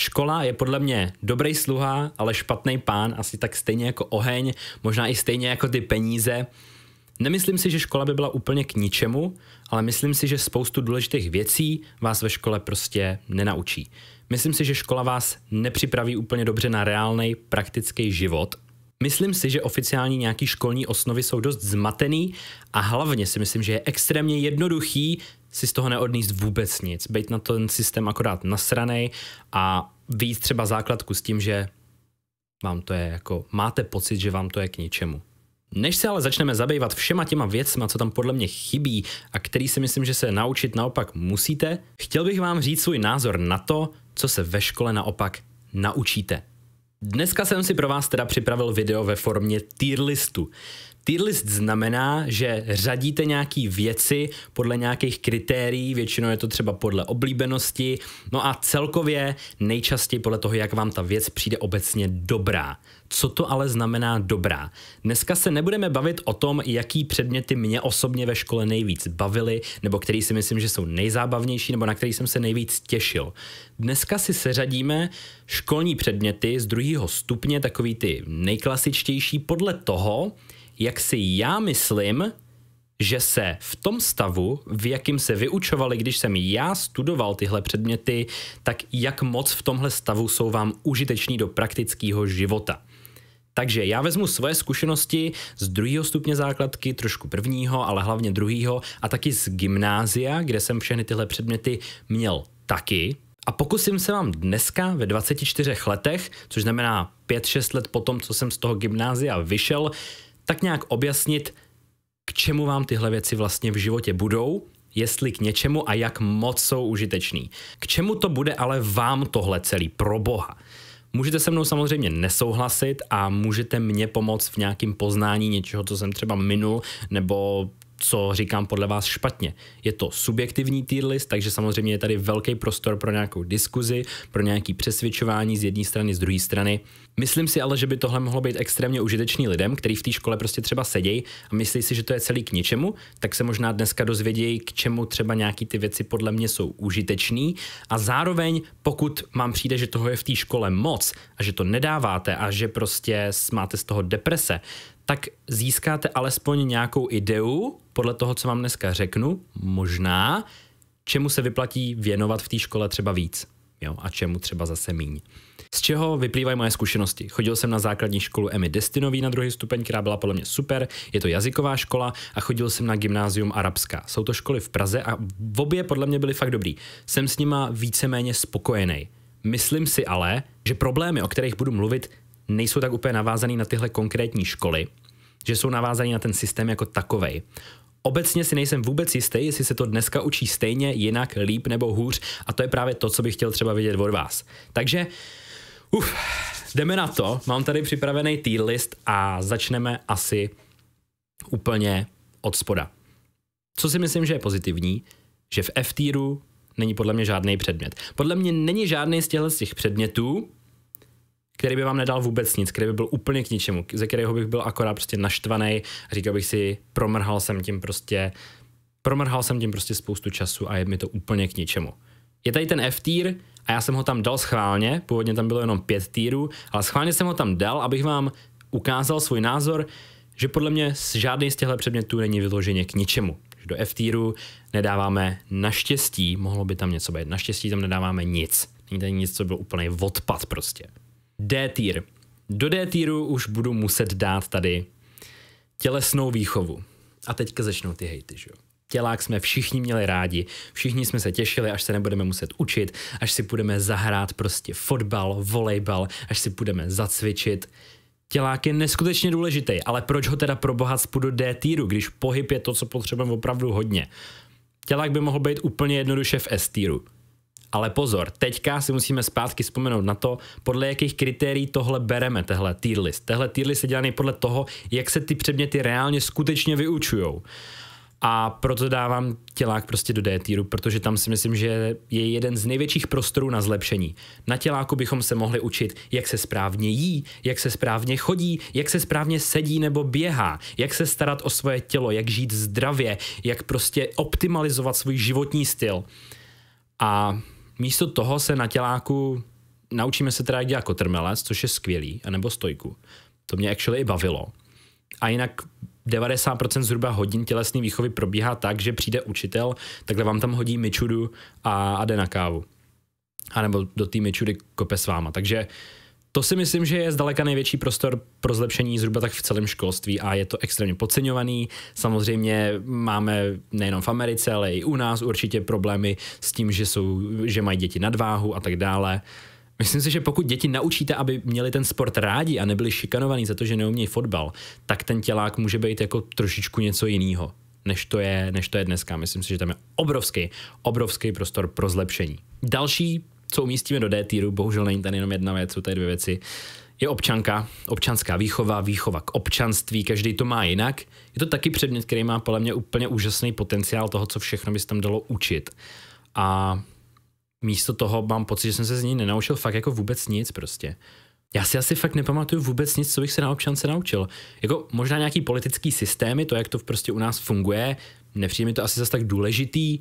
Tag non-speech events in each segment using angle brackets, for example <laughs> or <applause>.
Škola je podle mě dobrý sluha, ale špatný pán, asi tak stejně jako oheň, možná i stejně jako ty peníze. Nemyslím si, že škola by byla úplně k ničemu, ale myslím si, že spoustu důležitých věcí vás ve škole prostě nenaučí. Myslím si, že škola vás nepřipraví úplně dobře na reálný praktický život, Myslím si, že oficiální nějaký školní osnovy jsou dost zmatený a hlavně si myslím, že je extrémně jednoduchý si z toho neodníst vůbec nic. Bejt na ten systém akorát nasranej a víc třeba základku s tím, že vám to je jako, máte pocit, že vám to je k ničemu. Než se ale začneme zabývat všema těma věcma, co tam podle mě chybí a který si myslím, že se naučit naopak musíte, chtěl bych vám říct svůj názor na to, co se ve škole naopak naučíte. Dneska jsem si pro vás teda připravil video ve formě tier listu. Tier list znamená, že řadíte nějaké věci podle nějakých kritérií, většinou je to třeba podle oblíbenosti, no a celkově nejčastěji podle toho, jak vám ta věc přijde obecně dobrá. Co to ale znamená dobrá? Dneska se nebudeme bavit o tom, jaký předměty mě osobně ve škole nejvíc bavily, nebo který si myslím, že jsou nejzábavnější, nebo na který jsem se nejvíc těšil. Dneska si seřadíme školní předměty z druhého stupně, takový ty nejklasičtější, podle toho, jak si já myslím, že se v tom stavu, v jakým se vyučovali, když jsem já studoval tyhle předměty, tak jak moc v tomhle stavu jsou vám užiteční do praktického života. Takže já vezmu svoje zkušenosti z druhého stupně základky, trošku prvního, ale hlavně druhého, a taky z gymnázia, kde jsem všechny tyhle předměty měl taky. A pokusím se vám dneska ve 24 letech, což znamená 5-6 let potom, co jsem z toho gymnázia vyšel, tak nějak objasnit, k čemu vám tyhle věci vlastně v životě budou, jestli k něčemu a jak moc jsou užitečný. K čemu to bude ale vám tohle celý, pro boha. Můžete se mnou samozřejmě nesouhlasit a můžete mě pomoct v nějakém poznání něčeho, co jsem třeba minul, nebo co říkám podle vás špatně. Je to subjektivní tier list, takže samozřejmě je tady velký prostor pro nějakou diskuzi, pro nějaký přesvědčování z jedné strany, z druhé strany. Myslím si ale, že by tohle mohlo být extrémně užitečný lidem, kteří v té škole prostě třeba sedějí a myslí si, že to je celý k ničemu, tak se možná dneska dozvědějí, k čemu třeba nějaký ty věci podle mě jsou užitečný a zároveň, pokud mám přijde, že toho je v té škole moc a že to nedáváte a že prostě máte z toho deprese, tak získáte alespoň nějakou ideu, podle toho, co vám dneska řeknu, možná, čemu se vyplatí věnovat v té škole třeba víc jo, a čemu třeba zase míň. Z čeho vyplývají moje zkušenosti? Chodil jsem na základní školu Emmy Destinový na druhý stupeň, která byla podle mě super, je to jazyková škola a chodil jsem na gymnázium Arabská. Jsou to školy v Praze a v obě podle mě byly fakt dobrý. Jsem s nima víceméně spokojený. Myslím si ale, že problémy, o kterých budu mluvit, nejsou tak úplně navázaný na tyhle konkrétní školy, že jsou navázaní na ten systém jako takovej. Obecně si nejsem vůbec jistý, jestli se to dneska učí stejně, jinak, líp nebo hůř a to je právě to, co bych chtěl třeba vidět od vás. Takže uf, jdeme na to, mám tady připravený tier list a začneme asi úplně od spoda. Co si myslím, že je pozitivní, že v F-tieru není podle mě žádný předmět. Podle mě není žádný z těchto z těch předmětů, který by vám nedal vůbec nic, který by byl úplně k ničemu, ze kterého bych byl akorát prostě naštvaný a říkal bych si, promrhal jsem tím prostě, promrhal jsem tím prostě spoustu času a je mi to úplně k ničemu. Je tady ten F-tier a já jsem ho tam dal schválně, původně tam bylo jenom pět týrů, ale schválně jsem ho tam dal, abych vám ukázal svůj názor, že podle mě žádný z těchto předmětů není vyloženě k ničemu. do F-týru nedáváme naštěstí, mohlo by tam něco být, naštěstí tam nedáváme nic. Není tady nic, co byl úplný odpad prostě. D tier. Do D tieru už budu muset dát tady tělesnou výchovu. A teďka začnou ty hejty, že jo. Tělák jsme všichni měli rádi, všichni jsme se těšili, až se nebudeme muset učit, až si budeme zahrát prostě fotbal, volejbal, až si budeme zacvičit. Tělák je neskutečně důležitý, ale proč ho teda pro boha do D týru, když pohyb je to, co potřebujeme opravdu hodně? Tělák by mohl být úplně jednoduše v S týru. Ale pozor, teďka si musíme zpátky vzpomenout na to, podle jakých kritérií tohle bereme, tehle tier list. Tehle tier list je dělaný podle toho, jak se ty předměty reálně skutečně vyučujou. A proto dávám tělák prostě do D-týru, protože tam si myslím, že je jeden z největších prostorů na zlepšení. Na těláku bychom se mohli učit, jak se správně jí, jak se správně chodí, jak se správně sedí nebo běhá, jak se starat o svoje tělo, jak žít zdravě, jak prostě optimalizovat svůj životní styl. A místo toho se na těláku naučíme se teda dělat kotrmelec, což je skvělý, anebo stojku. To mě actually i bavilo. A jinak 90% zhruba hodin tělesné výchovy probíhá tak, že přijde učitel, takhle vám tam hodí mičudu a, a jde na kávu. A nebo do té mičudy kope s váma. Takže uh, to si myslím, že je zdaleka největší prostor pro zlepšení zhruba tak v celém školství a je to extrémně podceňovaný. Samozřejmě máme nejenom v Americe, ale i u nás určitě problémy s tím, že, jsou, že mají děti nadváhu a tak dále. Myslím si, že pokud děti naučíte, aby měli ten sport rádi a nebyli šikanovaní za to, že neumějí fotbal, tak ten tělák může být jako trošičku něco jiného, než to je, než to je dneska. Myslím si, že tam je obrovský, obrovský prostor pro zlepšení. Další co umístíme do D-týru, bohužel není tady jenom jedna věc, jsou tady dvě věci, je občanka, občanská výchova, výchova k občanství, každý to má jinak. Je to taky předmět, který má podle mě úplně úžasný potenciál toho, co všechno by se tam dalo učit. A místo toho mám pocit, že jsem se z ní nenaučil fakt jako vůbec nic prostě. Já si asi fakt nepamatuju vůbec nic, co bych se na občance naučil. Jako možná nějaký politický systémy, to, jak to prostě u nás funguje, nepřijde mi to asi zase tak důležitý,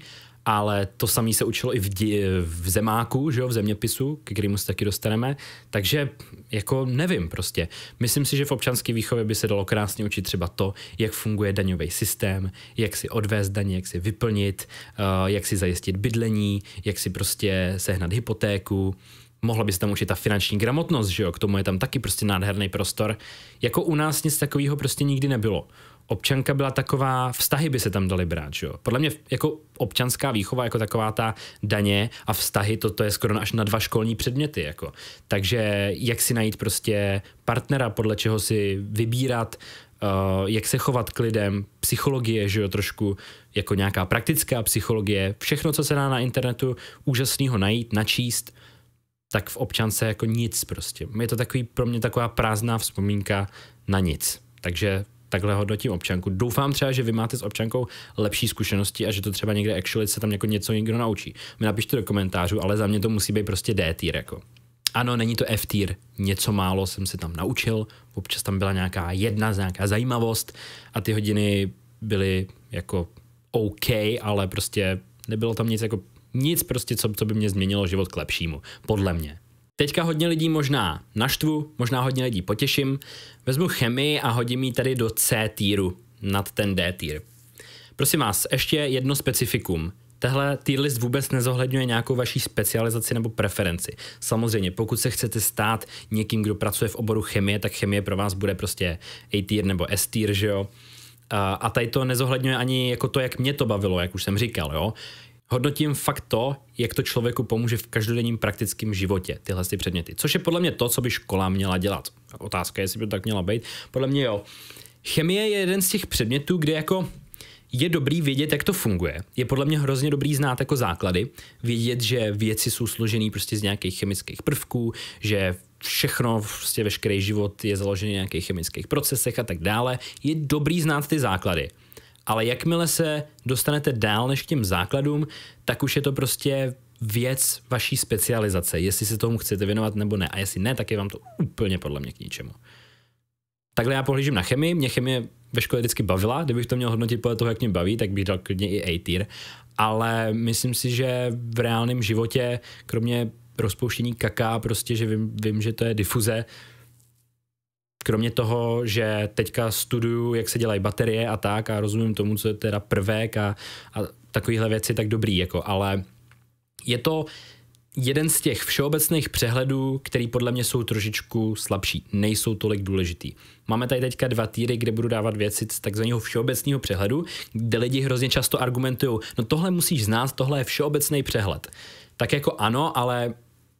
ale to samé se učilo i v, dí, v zemáku, že jo, v zeměpisu, k kterému se taky dostaneme, takže jako nevím prostě. Myslím si, že v občanské výchově by se dalo krásně učit třeba to, jak funguje daňový systém, jak si odvést daně, jak si vyplnit, uh, jak si zajistit bydlení, jak si prostě sehnat hypotéku, mohla by se tam učit ta finanční gramotnost, že jo, k tomu je tam taky prostě nádherný prostor. Jako u nás nic takového prostě nikdy nebylo občanka byla taková, vztahy by se tam daly brát, jo. Podle mě jako občanská výchova, jako taková ta daně a vztahy, to, to je skoro až na dva školní předměty, jako. Takže jak si najít prostě partnera, podle čeho si vybírat, uh, jak se chovat k lidem, psychologie, že jo, trošku jako nějaká praktická psychologie, všechno, co se dá na internetu úžasného najít, načíst, tak v občance jako nic prostě. Je to takový, pro mě taková prázdná vzpomínka na nic. Takže takhle hodnotím občanku. Doufám třeba, že vy máte s občankou lepší zkušenosti a že to třeba někde actually se tam jako něco někdo naučí. Mě napište do komentářů, ale za mě to musí být prostě D tier jako. Ano, není to F tier, něco málo jsem se tam naučil, občas tam byla nějaká jedna, nějaká zajímavost a ty hodiny byly jako OK, ale prostě nebylo tam nic jako nic prostě, co, co by mě změnilo život k lepšímu, podle mě. Teďka hodně lidí možná naštvu, možná hodně lidí potěším. Vezmu chemii a hodím ji tady do C týru, nad ten D týr. Prosím vás, ještě jedno specifikum. Tehle tier list vůbec nezohledňuje nějakou vaší specializaci nebo preferenci. Samozřejmě, pokud se chcete stát někým, kdo pracuje v oboru chemie, tak chemie pro vás bude prostě A tier nebo S tier, že jo? A tady to nezohledňuje ani jako to, jak mě to bavilo, jak už jsem říkal, jo? hodnotím fakt to, jak to člověku pomůže v každodenním praktickém životě, tyhle ty předměty. Což je podle mě to, co by škola měla dělat. Otázka, jestli by to tak měla být. Podle mě jo. Chemie je jeden z těch předmětů, kde jako je dobrý vědět, jak to funguje. Je podle mě hrozně dobrý znát jako základy, vědět, že věci jsou složený prostě z nějakých chemických prvků, že všechno, prostě veškerý život je založený na nějakých chemických procesech a tak dále. Je dobrý znát ty základy ale jakmile se dostanete dál než k těm základům, tak už je to prostě věc vaší specializace, jestli se tomu chcete věnovat nebo ne. A jestli ne, tak je vám to úplně podle mě k ničemu. Takhle já pohlížím na chemii, mě chemie ve škole vždycky bavila, kdybych to měl hodnotit podle toho, jak mě baví, tak bych dal klidně i A tier, ale myslím si, že v reálném životě, kromě rozpouštění kaká, prostě, že vím, vím že to je difuze, kromě toho, že teďka studuju, jak se dělají baterie a tak a rozumím tomu, co je teda prvek a, a takovéhle věci, tak dobrý, jako, ale je to jeden z těch všeobecných přehledů, který podle mě jsou trošičku slabší, nejsou tolik důležitý. Máme tady teďka dva týry, kde budu dávat věci z takzvaného všeobecného přehledu, kde lidi hrozně často argumentují, no tohle musíš znát, tohle je všeobecný přehled. Tak jako ano, ale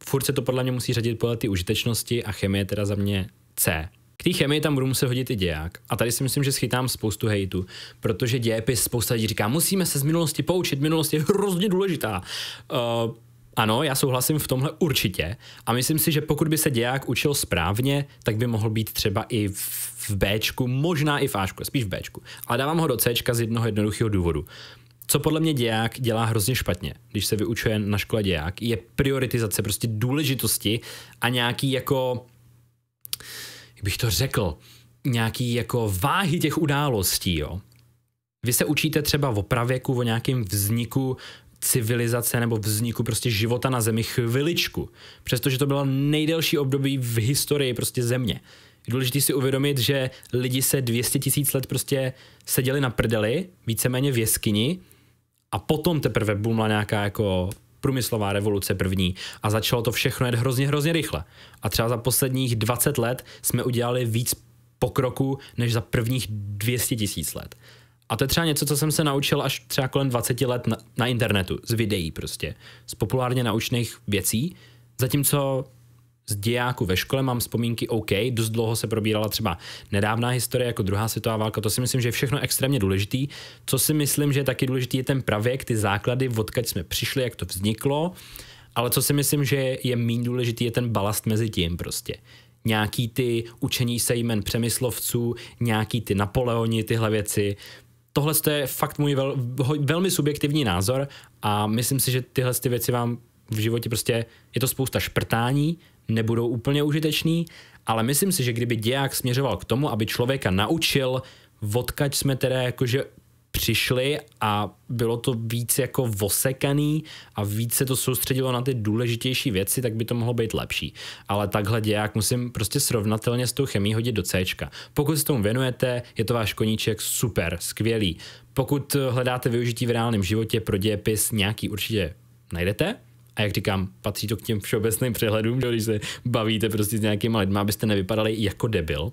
furt se to podle mě musí řadit podle ty užitečnosti a chemie teda za mě C. K té chemii tam budu muset hodit i děják. A tady si myslím, že schytám spoustu hejtu, protože dějepis spousta lidí říká, musíme se z minulosti poučit, minulost je hrozně důležitá. Uh, ano, já souhlasím v tomhle určitě a myslím si, že pokud by se děják učil správně, tak by mohl být třeba i v Bčku, možná i v Ačku, spíš v Bčku. Ale dávám ho do Cčka z jednoho jednoduchého důvodu. Co podle mě děják dělá hrozně špatně, když se vyučuje na škole děják, je prioritizace prostě důležitosti a nějaký jako bych to řekl, nějaký jako váhy těch událostí, jo. Vy se učíte třeba o pravěku, o nějakém vzniku civilizace nebo vzniku prostě života na Zemi chviličku, přestože to bylo nejdelší období v historii prostě Země. Je důležité si uvědomit, že lidi se 200 tisíc let prostě seděli na prdeli, víceméně v jeskyni, a potom teprve bumla nějaká jako průmyslová revoluce první a začalo to všechno jet hrozně, hrozně rychle. A třeba za posledních 20 let jsme udělali víc pokroku než za prvních 200 tisíc let. A to je třeba něco, co jsem se naučil až třeba kolem 20 let na, na internetu, z videí prostě, z populárně naučných věcí, zatímco z dějáku ve škole mám vzpomínky OK, dost dlouho se probírala třeba nedávná historie jako druhá světová válka, to si myslím, že je všechno extrémně důležitý. Co si myslím, že je taky důležitý je ten pravěk, ty základy, odkud jsme přišli, jak to vzniklo, ale co si myslím, že je méně důležitý je ten balast mezi tím prostě nějaký ty učení se jmen přemyslovců, nějaký ty Napoleoni, tyhle věci. Tohle je fakt můj vel, velmi subjektivní názor a myslím si, že tyhle ty věci vám v životě prostě, je to spousta šprtání nebudou úplně užitečný, ale myslím si, že kdyby děják směřoval k tomu, aby člověka naučil, odkaď jsme teda jakože přišli a bylo to víc jako vosekaný a víc se to soustředilo na ty důležitější věci, tak by to mohlo být lepší. Ale takhle děják musím prostě srovnatelně s tou chemí hodit do C. Pokud se tomu věnujete, je to váš koníček super, skvělý. Pokud hledáte využití v reálném životě pro dějepis, nějaký určitě najdete. A jak říkám, patří to k těm všeobecným přehledům, že když se bavíte prostě s nějakýma lidmi, abyste nevypadali jako debil,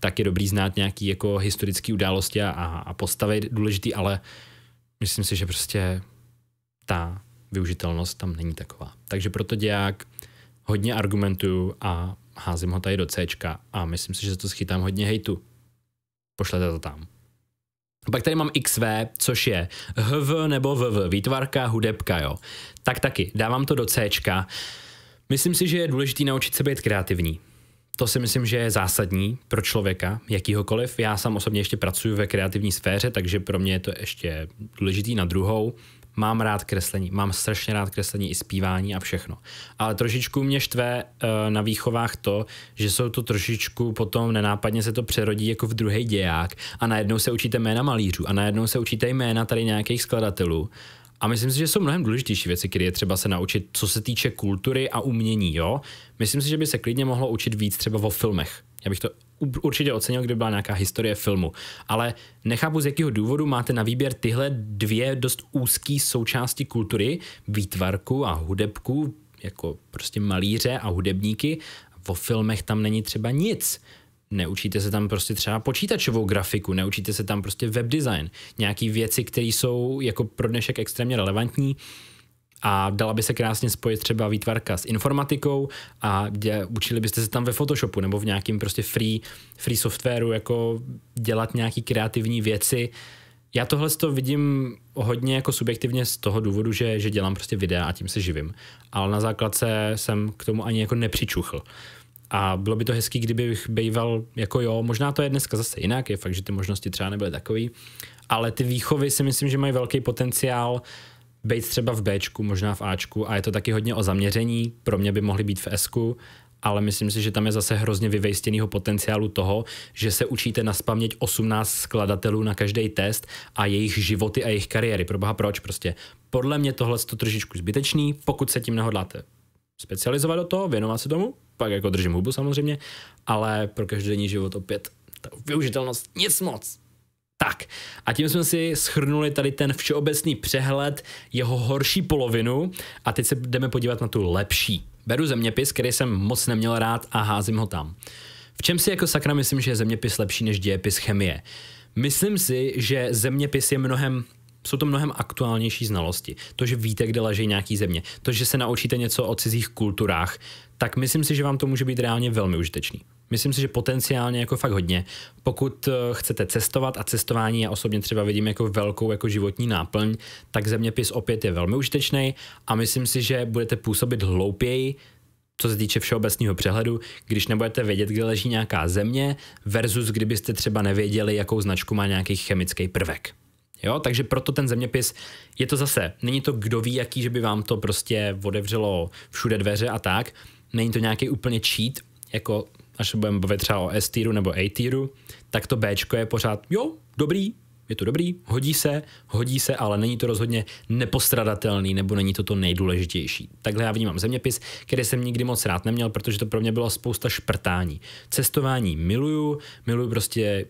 tak je dobrý znát nějaký jako historické události a, a postavy důležitý, ale myslím si, že prostě ta využitelnost tam není taková. Takže proto děják hodně argumentuju a házím ho tady do C a myslím si, že za to schytám hodně hejtu. Pošlete to tam. Pak tady mám XV, což je HV nebo VV, výtvarka, hudebka, jo. Tak taky, dávám to do C. Myslím si, že je důležité naučit se být kreativní. To si myslím, že je zásadní pro člověka, jakýhokoliv. Já sám osobně ještě pracuji ve kreativní sféře, takže pro mě je to ještě důležitý na druhou. Mám rád kreslení, mám strašně rád kreslení i zpívání a všechno. Ale trošičku mě štve eh, na výchovách to, že jsou to trošičku potom nenápadně se to přerodí jako v druhý děják a najednou se učíte jména malířů a najednou se učíte jména tady nějakých skladatelů. A myslím si, že jsou mnohem důležitější věci, které je třeba se naučit, co se týče kultury a umění. Jo? Myslím si, že by se klidně mohlo učit víc třeba o filmech já bych to určitě ocenil, kdyby byla nějaká historie filmu. Ale nechápu, z jakého důvodu máte na výběr tyhle dvě dost úzké součásti kultury, výtvarku a hudebku, jako prostě malíře a hudebníky. Vo filmech tam není třeba nic. Neučíte se tam prostě třeba počítačovou grafiku, neučíte se tam prostě web design, nějaký věci, které jsou jako pro dnešek extrémně relevantní. Uh, a dala by se krásně spojit třeba výtvarka s informatikou a dě, učili byste se tam ve Photoshopu nebo v nějakém prostě free, free softwaru jako dělat nějaký kreativní věci. Já tohle to vidím hodně jako subjektivně z toho důvodu, že, že dělám prostě videa a tím se živím. Ale na základce jsem k tomu ani jako nepřičuchl. A bylo by to hezký, kdybych býval jako jo, možná to je dneska zase jinak, je fakt, že ty možnosti třeba nebyly takový, ale ty výchovy si myslím, že mají velký potenciál být třeba v Bčku, možná v Ačku a je to taky hodně o zaměření, pro mě by mohly být v Sku, ale myslím si, že tam je zase hrozně vyvejstěnýho potenciálu toho, že se učíte naspamět 18 skladatelů na každý test a jejich životy a jejich kariéry. Proboha proč prostě. Podle mě tohle je to trošičku zbytečný, pokud se tím nehodláte specializovat do toho, věnovat se tomu, pak jako držím hubu samozřejmě, ale pro každodenní život opět ta využitelnost nic moc. Tak a tím jsme si schrnuli tady ten všeobecný přehled, jeho horší polovinu a teď se jdeme podívat na tu lepší. Beru zeměpis, který jsem moc neměl rád a házím ho tam. V čem si jako sakra myslím, že je zeměpis lepší než dějepis chemie? Myslím si, že zeměpis je mnohem jsou to mnohem aktuálnější znalosti. To, že víte, kde leží nějaký země, to, že se naučíte něco o cizích kulturách, tak myslím si, že vám to může být reálně velmi užitečný. Myslím si, že potenciálně jako fakt hodně. Pokud eh, chcete cestovat a cestování já osobně třeba vidím jako velkou jako životní náplň, tak zeměpis opět je velmi užitečný a myslím si, že budete působit hloupěji, co se týče všeobecného přehledu, když nebudete vědět, kde leží nějaká země, versus kdybyste třeba nevěděli, jakou značku má nějaký chemický prvek. Jo, takže proto ten zeměpis je to zase, není to kdo ví jaký, že by vám to prostě odevřelo všude dveře a tak, není to nějaký úplně cheat, jako až se budeme bavit třeba o S týru nebo A týru, tak to B je pořád, jo, dobrý, je to dobrý, hodí se, hodí se, ale není to rozhodně nepostradatelný, nebo není to to nejdůležitější. Takhle já vnímám zeměpis, který jsem nikdy moc rád neměl, protože to pro mě bylo spousta šprtání. Cestování miluju, miluju prostě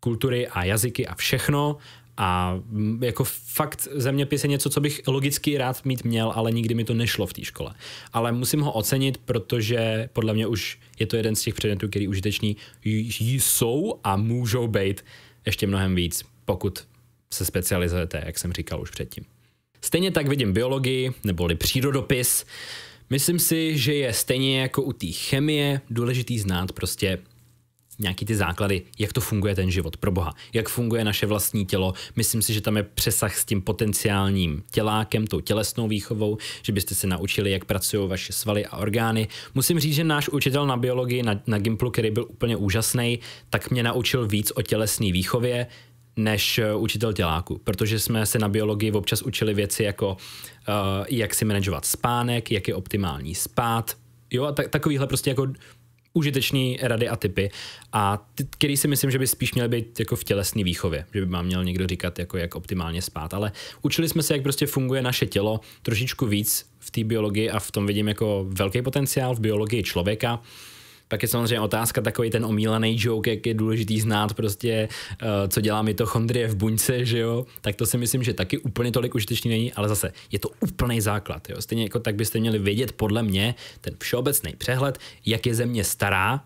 kultury a jazyky a všechno, a mm, jako fakt zeměpis je něco, co bych logicky rád mít měl, ale nikdy mi to nešlo v té škole. Ale musím ho ocenit, protože podle mě už je to jeden z těch předmětů, který užiteční jsou a můžou být ještě mnohem víc, pokud se specializujete, jak jsem říkal už předtím. Stejně tak vidím biologii, neboli přírodopis. Myslím si, že je stejně jako u té chemie důležitý znát prostě nějaký ty základy, jak to funguje ten život pro Boha, jak funguje naše vlastní tělo. Myslím si, že tam je přesah s tím potenciálním tělákem, tou tělesnou výchovou, že byste se naučili, jak pracují vaše svaly a orgány. Musím říct, že náš učitel na biologii na, na Gimplu, který byl úplně úžasný, tak mě naučil víc o tělesné výchově, než eh, učitel těláku, protože jsme se na biologii občas učili věci jako uh, jak si manažovat spánek, jak je optimální spát, jo a tak, takovýhle prostě jako užitečné rady a typy, a ty, který si myslím, že by spíš měl být jako v tělesné výchově, že by vám měl někdo říkat, jako jak optimálně spát. Ale učili jsme se, jak prostě funguje naše tělo trošičku víc v té biologii a v tom vidím jako velký potenciál v biologii člověka. Pak je samozřejmě otázka takový ten omílaný joke, jak je důležitý znát prostě, eh, co dělá chondrie v buňce, že jo, tak to si myslím, že taky úplně tolik užitečný není, ale zase je to úplný základ, jo. Stejně jako tak byste měli vědět podle mě ten všeobecný přehled, jak je země stará,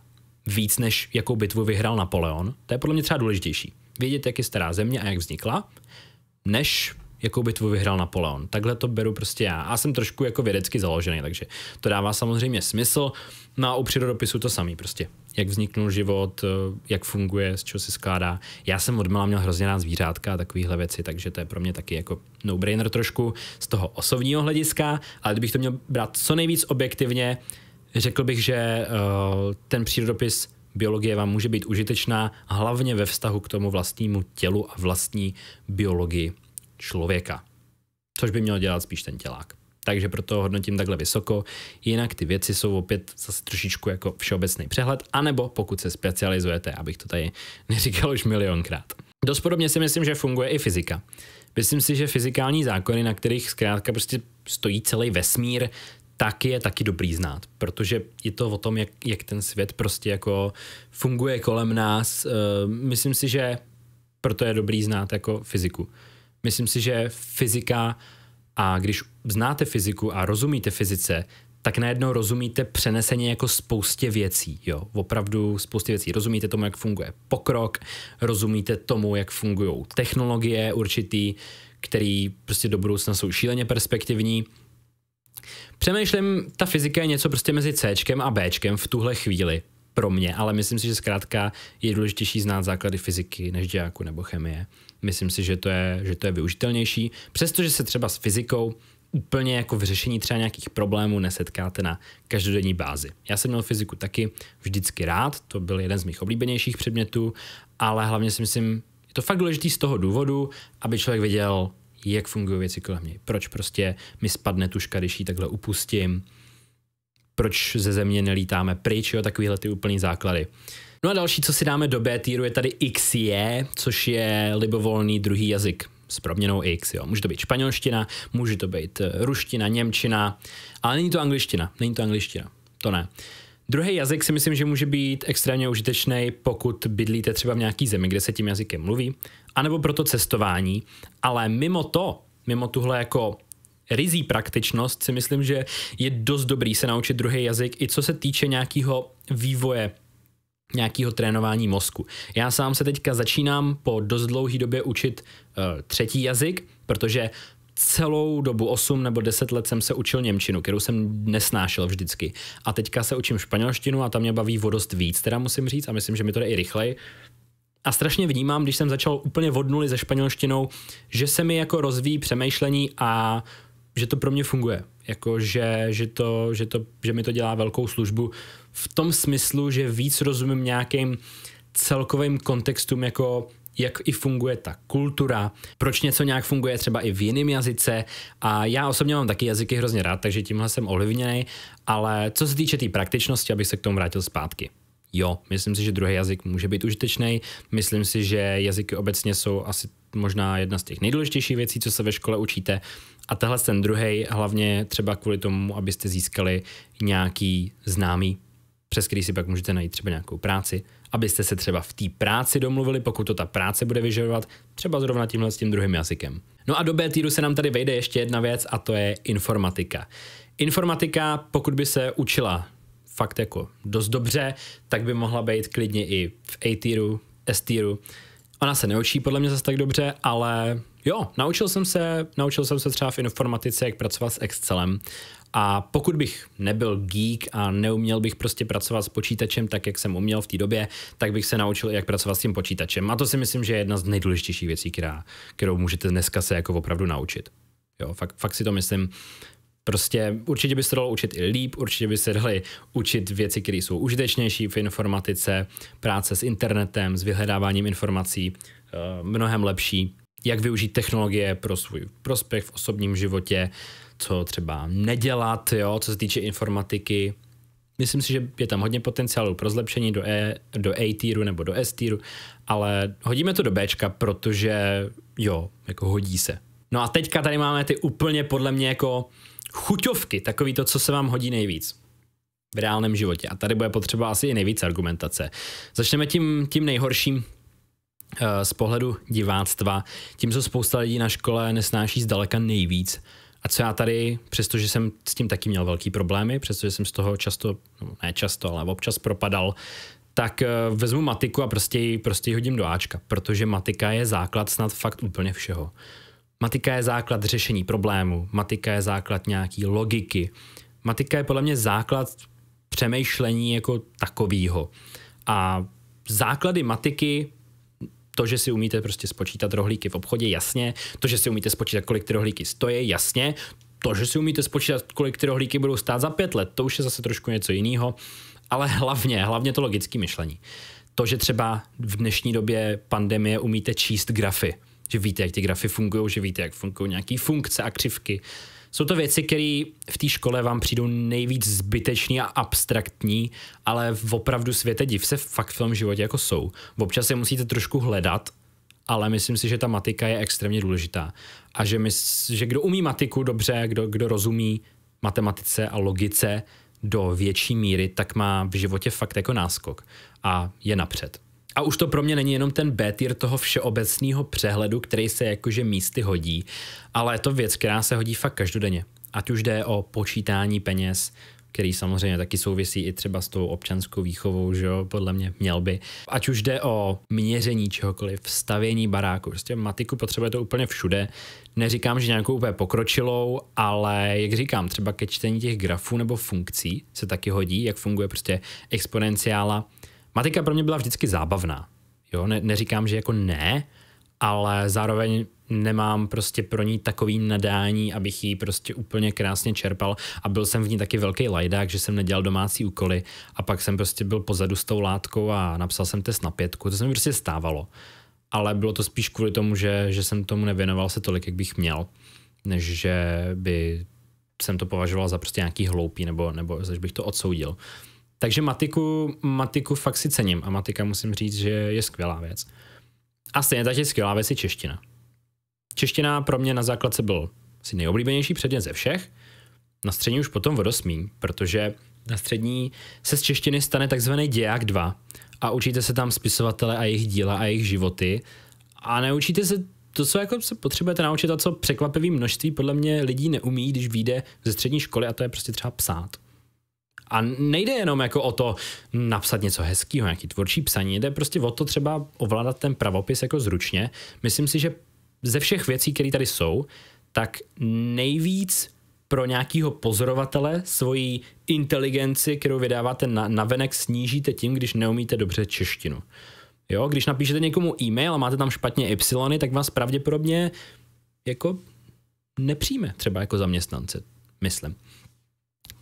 víc než jakou bitvu vyhrál Napoleon. To je podle mě třeba důležitější. Vědět, jak je stará země a jak vznikla, než jakou bitvu vyhrál Napoleon. Takhle to beru prostě já. A jsem trošku jako vědecky založený, takže to dává samozřejmě smysl. No a u přírodopisu to samý prostě. Jak vzniknul život, eh, jak funguje, z čeho se skládá. Já jsem odmala měl hrozně rád zvířátka a takovéhle věci, takže to je pro mě taky jako no-brainer trošku z toho osobního hlediska, ale kdybych to měl brát co nejvíc objektivně, řekl bych, že uh, ten přírodopis biologie vám může být užitečná hlavně ve vztahu k tomu vlastnímu tělu a vlastní biologii člověka. Což by měl dělat spíš ten tělák. Takže proto hodnotím takhle vysoko. Jinak ty věci jsou opět zase trošičku jako všeobecný přehled, anebo pokud se specializujete, abych to tady <laughs> neříkal už milionkrát. Dost podobně si myslím, že funguje i fyzika. Myslím si, že fyzikální zákony, na kterých zkrátka prostě stojí celý vesmír, tak je taky dobrý znát, protože je to o tom, jak, jak ten svět prostě jako funguje kolem nás. Ehm, myslím si, že proto je dobrý znát jako fyziku. Myslím si, že fyzika a když znáte fyziku a rozumíte fyzice, tak najednou rozumíte přeneseně jako spoustě věcí. Jo? Opravdu spoustě věcí. Rozumíte tomu, jak funguje pokrok, rozumíte tomu, jak fungují technologie určitý, který prostě do budoucna jsou šíleně perspektivní. Přemýšlím, ta fyzika je něco prostě mezi C a B v tuhle chvíli pro mě, ale myslím si, že zkrátka je důležitější znát základy fyziky než dějáku nebo chemie. Myslím si, že to je, že to je využitelnější, přestože se třeba s fyzikou úplně jako v řešení třeba nějakých problémů nesetkáte na každodenní bázi. Já jsem měl fyziku taky vždycky rád, to byl jeden z mých oblíbenějších předmětů, ale hlavně si myslím, je to fakt důležitý z toho důvodu, aby člověk věděl, jak fungují věci kolem něj. Proč prostě mi spadne tuška, když ji takhle upustím, proč ze země nelítáme pryč, jo, takovýhle ty úplný základy. No a další, co si dáme do B týru, je tady XE, což je libovolný druhý jazyk s proměnou X. Jo. Může to být španělština, může to být eh, ruština, němčina, ale není to angliština, není to angliština, to ne. Druhý jazyk si myslím, že může být extrémně užitečný, pokud bydlíte třeba v nějaký zemi, kde se tím jazykem mluví, anebo pro to cestování, ale mimo to, mimo tuhle jako rizí praktičnost si myslím, že je dost dobrý se naučit druhý jazyk, i co se týče nějakého vývoje nějakého trénování mozku. Já sám se teďka začínám po dost dlouhé době učit uh, třetí jazyk, protože celou dobu 8 nebo 10 let jsem se učil Němčinu, kterou jsem nesnášel vždycky. A teďka se učím španělštinu a tam mě baví o dost víc, teda musím říct, a myslím, že mi to jde i rychleji. A strašně vnímám, když jsem začal úplně od nuly se španělštinou, že se mi jako rozvíjí přemýšlení a uh, že to pro mě funguje. Jako, že, že, to, že, to, že mi to dělá velkou službu v tom smyslu, že víc rozumím nějakým celkovým kontextům, jako jak i funguje ta kultura, proč něco nějak funguje třeba i v jiném jazyce a já osobně mám taky jazyky hrozně rád, takže tímhle jsem ovlivněný, ale co se týče té tý praktičnosti, abych se k tomu vrátil zpátky. Jo, myslím si, že druhý jazyk může být užitečný. Myslím si, že jazyky obecně jsou asi možná jedna z těch nejdůležitějších věcí, co se ve škole učíte. A tahle ten druhý hlavně třeba kvůli tomu, abyste získali nějaký známý, přes který si pak můžete najít třeba nějakou práci, abyste se třeba v té práci domluvili, pokud to ta práce bude vyžadovat, třeba zrovna tímhle s tím druhým jazykem. No a do B týru se nám tady vejde ještě jedna věc a to je informatika. Informatika, pokud by se učila fakt jako dost dobře, tak by mohla být klidně i v A týru, S týru, Ona se neučí podle mě zase tak dobře, ale jo, naučil jsem se, naučil jsem se třeba v informatice, jak pracovat s Excelem. A pokud bych nebyl geek a neuměl bych prostě pracovat s počítačem tak, jak jsem uměl v té době, tak bych se naučil, jak pracovat s tím počítačem. A to si myslím, že je jedna z nejdůležitějších věcí, která, kterou můžete dneska se jako opravdu naučit. Jo, fakt, fakt si to myslím. Prostě určitě by se dalo učit i líp, určitě by se dali učit věci, které jsou užitečnější v informatice, práce s internetem, s vyhledáváním informací, eh, mnohem lepší, jak využít technologie pro svůj prospěch v osobním životě, co třeba nedělat, jo, co se týče informatiky. Myslím si, že je tam hodně potenciálu pro zlepšení do, e, do A týru nebo do S týru, ale hodíme to do B, protože jo, jako hodí se. No a teďka tady máme ty úplně podle mě jako chuťovky, takový to, co se vám hodí nejvíc v reálném životě. A tady bude potřeba asi i nejvíc argumentace. Začneme tím, tím nejhorším eh, z pohledu diváctva, tím, co spousta lidí na škole nesnáší zdaleka nejvíc. A co já tady, přestože jsem s tím taky měl velký problémy, přestože jsem z toho často, no ne často, ale občas propadal, tak eh, vezmu matiku a prostě ji, prostě hodím do Ačka, protože matika je základ snad fakt úplně všeho. Matika je základ řešení problému, matika je základ nějaký logiky. Matika je podle mě základ přemýšlení jako takovýho. A základy matiky to, že si umíte prostě spočítat rohlíky v obchodě, jasně. To, že si umíte spočítat, kolik ty rohlíky stojí, jasně. To, že si umíte spočítat, kolik ty rohlíky budou stát za pět let, to už je zase trošku něco jiného. Ale hlavně, hlavně to logické myšlení. To, že třeba v dnešní době pandemie umíte číst grafy že víte, jak ty grafy fungují, že víte, jak fungují nějaké funkce a křivky. Jsou to věci, které v té škole vám přijdou nejvíc zbytečný a abstraktní, ale v opravdu světe div se fakt v tom životě jako jsou. Občas je musíte trošku hledat, ale myslím si, že ta matika je extrémně důležitá. A že, my, že kdo umí matiku dobře, kdo, kdo rozumí matematice a logice do větší míry, tak má v životě fakt jako náskok a je napřed. A už to pro mě není jenom ten B tier toho všeobecného přehledu, který se jakože místy hodí, ale je to věc, která se hodí fakt každodenně. Ať už jde o počítání peněz, který samozřejmě taky souvisí i třeba s tou občanskou výchovou, že jo, podle mě měl by. Ať už jde o měření čehokoliv, stavění baráku, prostě matiku potřebuje to úplně všude. Neříkám, že nějakou úplně pokročilou, ale jak říkám, třeba ke čtení těch grafů nebo funkcí se taky hodí, jak funguje prostě exponenciála, Matika pro mě byla vždycky zábavná. Jo? Ne, neříkám, že jako ne, ale zároveň nemám prostě pro ní takový nadání, abych ji prostě úplně krásně čerpal a byl jsem v ní taky velký lajdák, že jsem nedělal domácí úkoly a pak jsem prostě byl pozadu s tou látkou a napsal jsem test na pětku, to se mi prostě stávalo. Ale bylo to spíš kvůli tomu, že, že jsem tomu nevěnoval se tolik, jak bych měl, než že by jsem to považoval za prostě nějaký hloupý nebo, nebo že bych to odsoudil. Takže matiku, matiku fakt si cením a matika musím říct, že je skvělá věc. A stejně tak skvělá věc je čeština. Čeština pro mě na základce byl asi nejoblíbenější předmět ze všech, na střední už potom vodosmí, protože na střední se z češtiny stane takzvaný děják 2 a učíte se tam spisovatele a jejich díla a jejich životy a neučíte se to, co jako se potřebujete naučit a co překvapivý množství podle mě lidí neumí, když vyjde ze střední školy a to je prostě třeba psát. A nejde jenom jako o to napsat něco hezkého, nějaký tvůrčí psaní, jde prostě o to třeba ovládat ten pravopis jako zručně. Myslím si, že ze všech věcí, které tady jsou, tak nejvíc pro nějakého pozorovatele svoji inteligenci, kterou vydáváte na, na venek, snížíte tím, když neumíte dobře češtinu. Jo, když napíšete někomu e-mail a máte tam špatně y, tak vás pravděpodobně jako nepřijme třeba jako zaměstnance, myslím.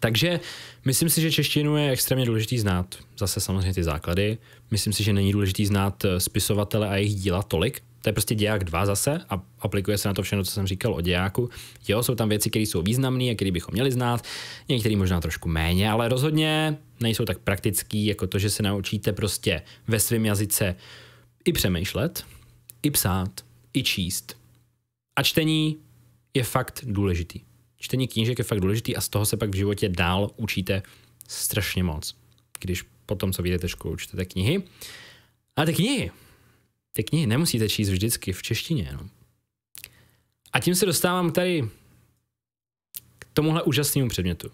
Takže myslím si, že češtinu je extrémně důležitý znát. Zase samozřejmě ty základy. Myslím si, že není důležitý znát eh, spisovatele a jejich díla tolik. To je prostě děják 2 zase a aplikuje se na to všechno, co jsem říkal o dějáku. Jo, jsou tam věci, které jsou významné a které bychom měli znát, některé možná trošku méně, ale rozhodně nejsou tak praktický, jako to, že se naučíte prostě ve svém jazyce i přemýšlet, i psát, i číst. A čtení je fakt důležitý čtení knížek je fakt důležitý a z toho se pak v životě dál učíte strašně moc, když potom, co vyjdete školu, čtete knihy. A ty knihy, ty knihy nemusíte číst vždycky v češtině. No. A tím se dostávám tady k tomuhle úžasnému předmětu,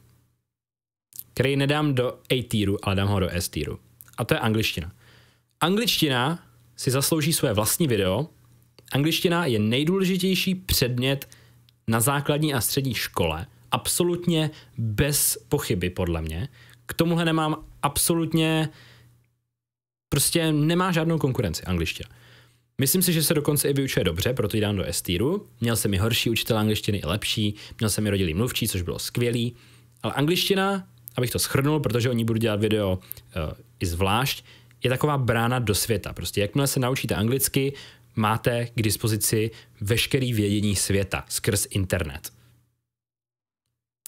který nedám do A týru, ale dám ho do S týru. A to je angličtina. Angličtina si zaslouží své vlastní video. Angličtina je nejdůležitější předmět na základní a střední škole, absolutně bez pochyby podle mě. K tomuhle nemám absolutně, prostě nemá žádnou konkurenci angličtina. Myslím si, že se dokonce i vyučuje dobře, proto ji dám do estíru. Měl jsem i horší učitel angličtiny i lepší, měl jsem i rodilý mluvčí, což bylo skvělý. Ale angličtina, abych to schrnul, protože o ní budu dělat video uh, i zvlášť, je taková brána do světa. Prostě jakmile se naučíte anglicky, máte k dispozici veškerý vědění světa skrz internet.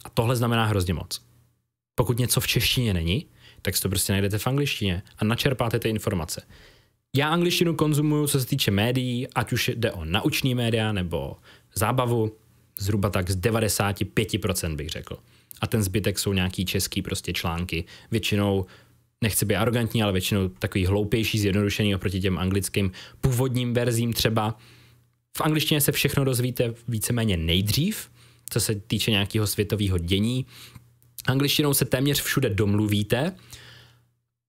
A tohle znamená hrozně moc. Pokud něco v češtině není, tak si to prostě najdete v angličtině a načerpáte ty informace. Já angličtinu konzumuju, co se týče médií, ať už jde o nauční média nebo zábavu, zhruba tak z 95% bych řekl. A ten zbytek jsou nějaký český prostě články, většinou nechci být arrogantní, ale většinou takový hloupější, zjednodušený oproti těm anglickým původním verzím třeba. V angličtině se všechno dozvíte víceméně nejdřív, co se týče nějakého světového dění. Angličtinou se téměř všude domluvíte.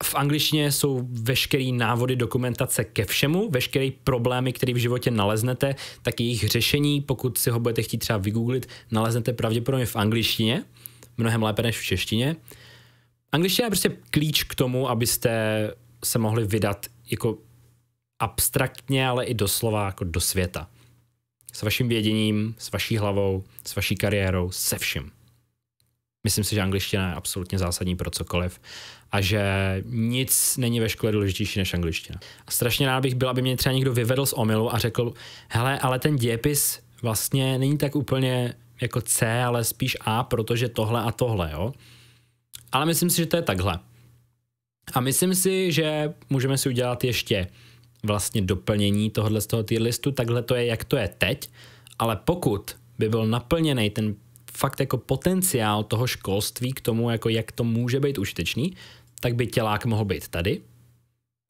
V angličtině jsou veškeré návody, dokumentace ke všemu, veškeré problémy, které v životě naleznete, tak jejich řešení, pokud si ho budete chtít třeba vygooglit, naleznete pravděpodobně v angličtině, mnohem lépe než v češtině angličtina je prostě klíč k tomu, abyste se mohli vydat jako abstraktně, ale i doslova jako do světa. S vaším věděním, s vaší hlavou, s vaší kariérou, se vším. Myslím si, že angličtina je absolutně zásadní pro cokoliv a že nic není ve škole důležitější než angličtina. A strašně rád bych byl, aby mě třeba někdo vyvedl z omylu a řekl, hele, ale ten dějepis vlastně není tak úplně jako C, ale spíš A, protože tohle a tohle, jo. Ale myslím si, že to je takhle. A myslím si, že můžeme si udělat ještě vlastně doplnění tohohle z toho tier listu, takhle to je, jak to je teď, ale pokud by byl naplněný ten fakt jako potenciál toho školství k tomu, jako jak to může být užitečný, tak by tělák mohl být tady,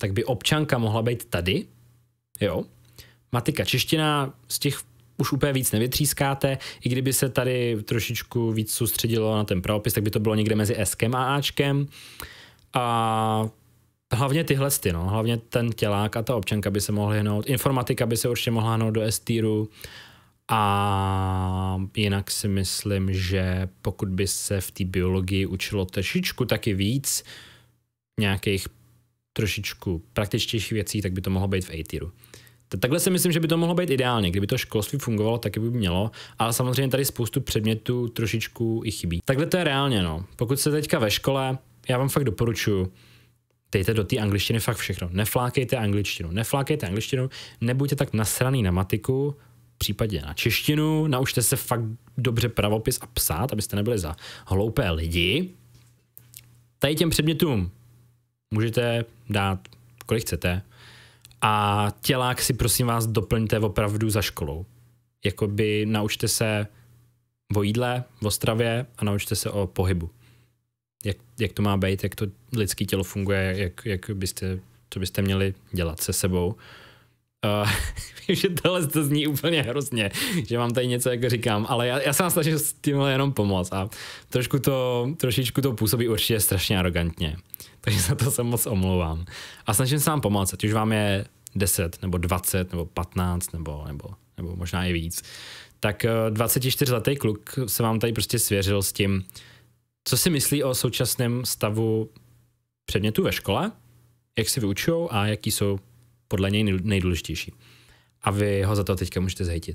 tak by občanka mohla být tady, jo. Matika, čeština z těch už úplně víc nevytřískáte. I kdyby se tady trošičku víc soustředilo na ten pravopis, tak by to bylo někde mezi S a Ačkem. A hlavně tyhle sty, no. hlavně ten tělák a ta občanka by se mohly hnout. Informatika by se určitě mohla hnout do S-týru. A jinak si myslím, že pokud by se v té biologii učilo trošičku taky víc nějakých trošičku praktičtějších věcí, tak by to mohlo být v A-týru. Takhle si myslím, že by to mohlo být ideálně. Kdyby to školství fungovalo, tak by mělo, ale samozřejmě tady spoustu předmětů trošičku i chybí. Takhle to je reálně, no. Pokud jste teďka ve škole, já vám fakt doporučuji, dejte do té angličtiny fakt všechno. Neflákejte angličtinu, neflákejte angličtinu, nebuďte tak nasraný na matiku, případně na češtinu, naučte se fakt dobře pravopis a psát, abyste nebyli za hloupé lidi. Tady těm předmětům můžete dát kolik chcete, a tělák si prosím vás doplňte opravdu za školou. Jakoby naučte se o jídle, o stravě a naučte se o pohybu. Jak, jak to má být, jak to lidské tělo funguje, jak, jak byste, co byste měli dělat se sebou. Uh, vím, <laughs> že tohle to zní úplně hrozně, že vám tady něco jako říkám, ale já, já se vám snažím s tímhle jenom pomoct a trošku to, trošičku to působí určitě strašně arrogantně. <laughs> Takže za to se moc omlouvám. A snažím se vám pomoct, ať už vám je 10 nebo 20 nebo 15 nebo, nebo, nebo možná i víc, tak 24-letý eh, kluk se vám tady prostě svěřil s tím, co si myslí o současném stavu předmětů ve škole, jak si vyučují a jaký jsou podle něj nejdůležitější. A vy ho za to teďka můžete zhejtit.